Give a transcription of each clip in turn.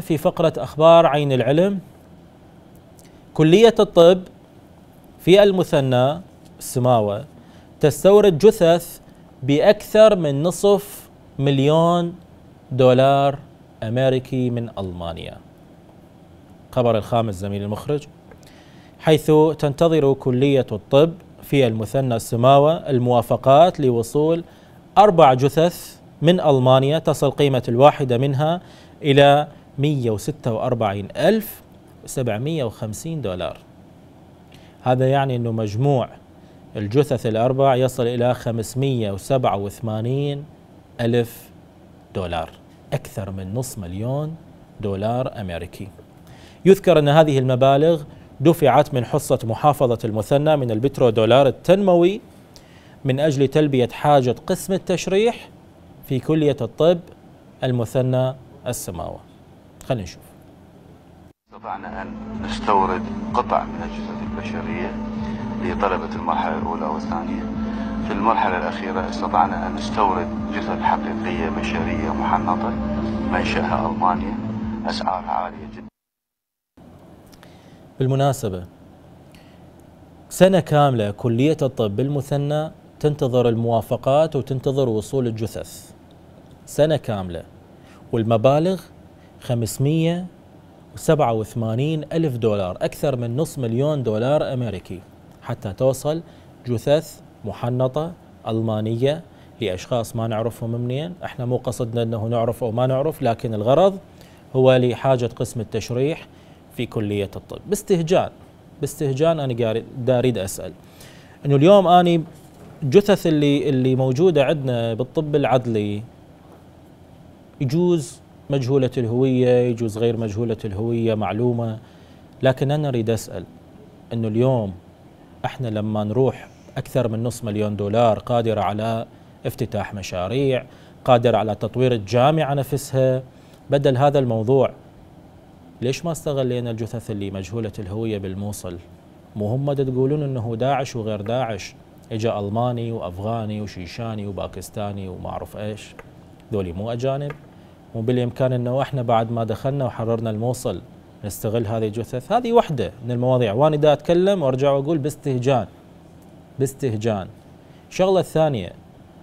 في فقرة أخبار عين العلم كلية الطب في المثنى السماوة تستورد جثث بأكثر من نصف مليون دولار أمريكي من ألمانيا خبر الخامس زميل المخرج حيث تنتظر كلية الطب في المثنى السماوة الموافقات لوصول أربع جثث من ألمانيا تصل قيمة الواحدة منها إلى 146750 دولار هذا يعني أنه مجموع الجثث الأربع يصل إلى 587 ألف دولار أكثر من نصف مليون دولار أمريكي يذكر أن هذه المبالغ دفعت من حصة محافظة المثنى من البترو دولار التنموي من أجل تلبية حاجة قسم التشريح في كلية الطب المثنى السماوة خلينا نشوف استطعنا أن نستورد قطع من الجثث البشرية لطلبة المرحلة الأولى والثانية في المرحلة الأخيرة استطعنا أن نستورد جثث حقيقية بشرية محنطة منشأها ألمانيا أسعارها عالية جدا بالمناسبة سنة كاملة كلية الطب بالمثنى تنتظر الموافقات وتنتظر وصول الجثث سنة كاملة والمبالغ 587 ألف دولار أكثر من نصف مليون دولار أمريكي حتى توصل جثث محنطة ألمانية لأشخاص ما نعرفهم منين احنا مو قصدنا أنه نعرف أو ما نعرف لكن الغرض هو لحاجة قسم التشريح في كلية الطب باستهجان باستهجان أنا داريد أسأل أنه اليوم أنا جثث اللي اللي موجودة عندنا بالطب العدلي يجوز مجهولة الهوية يجوز غير مجهولة الهوية معلومة لكن أنا أريد أسأل أنه اليوم إحنا لما نروح أكثر من نصف مليون دولار قادرة على افتتاح مشاريع قادرة على تطوير الجامعة نفسها بدل هذا الموضوع ليش ما استغلينا الجثث اللي مجهولة الهوية بالموصل مو هم تقولون انه داعش وغير داعش اجا الماني وافغاني وشيشاني وباكستاني وما اعرف ايش ذولي مو اجانب وبالإمكان أنه إحنا بعد ما دخلنا وحررنا الموصل نستغل هذه الجثث هذه واحدة من المواضيع وأنا دا أتكلم وأرجع وأقول باستهجان باستهجان الشغلة الثانية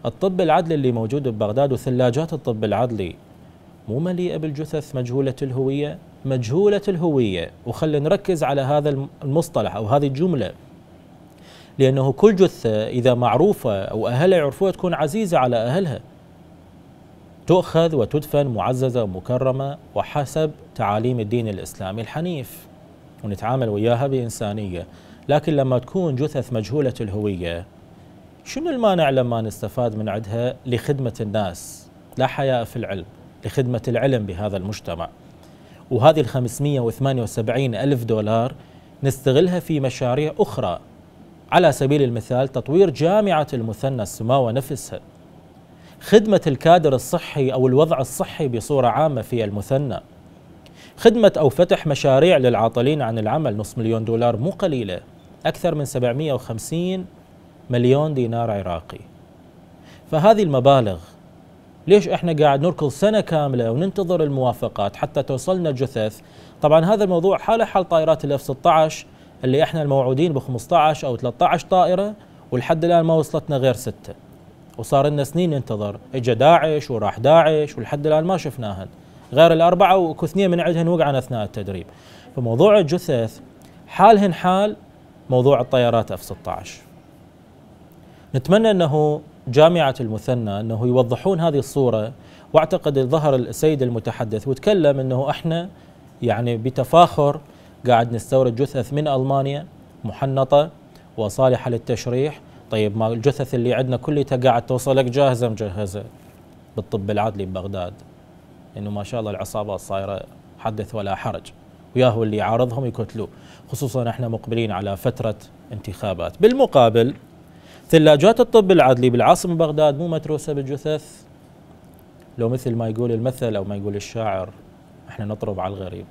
الطب العدلي اللي موجود ببغداد وثلاجات الطب العدلي مو مليئة بالجثث مجهولة الهوية مجهولة الهوية وخلي نركز على هذا المصطلح أو هذه الجملة لأنه كل جثة إذا معروفة أو أهلها يعرفوها تكون عزيزة على أهلها تؤخذ وتدفن معززة ومكرمة وحسب تعاليم الدين الإسلامي الحنيف ونتعامل وياها بإنسانية لكن لما تكون جثث مجهولة الهوية شنو المانع لما نستفاد من عدها لخدمة الناس لا حياء في العلم لخدمة العلم بهذا المجتمع وهذه ال وسبعين ألف دولار نستغلها في مشاريع أخرى على سبيل المثال تطوير جامعة المثنى السماوة نفسها خدمة الكادر الصحي أو الوضع الصحي بصورة عامة في المثنى خدمة أو فتح مشاريع للعاطلين عن العمل نصف مليون دولار مو قليلة أكثر من 750 مليون دينار عراقي فهذه المبالغ ليش احنا قاعد نركض سنه كامله وننتظر الموافقات حتى توصلنا الجثث؟ طبعا هذا الموضوع حاله حال طائرات الاف 16 اللي احنا الموعودين ب 15 او 13 طائره ولحد الان ما وصلتنا غير سته. وصار لنا سنين ننتظر اجى داعش وراح داعش ولحد الان ما شفناهن غير الاربعه واثنين من عندهن وقعنا اثناء التدريب فموضوع الجثث حالهن حال موضوع الطيارات اف 16 نتمنى انه جامعه المثنى انه يوضحون هذه الصوره واعتقد ظهر السيد المتحدث وتكلم انه احنا يعني بتفاخر قاعد نستورد جثث من المانيا محنطه وصالحه للتشريح طيب ما الجثث اللي عندنا كلها قاعد توصلك جاهزه مجهزه بالطب العدلي ببغداد انه ما شاء الله العصابات صايره حدث ولا حرج وياهو اللي يعارضهم يقتلوه خصوصا احنا مقبلين على فتره انتخابات بالمقابل ثلاجات الطب العدلي بالعاصمه بغداد مو متروسه بالجثث لو مثل ما يقول المثل او ما يقول الشاعر احنا نطرب على الغريب